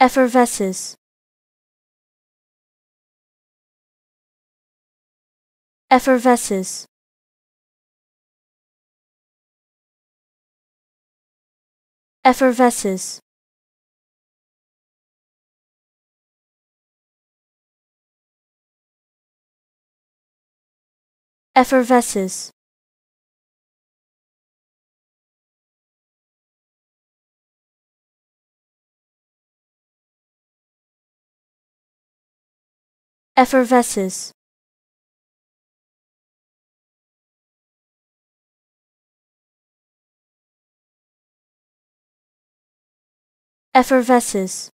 effervesces effervesces effervesces effervesces Effervesces Effervesces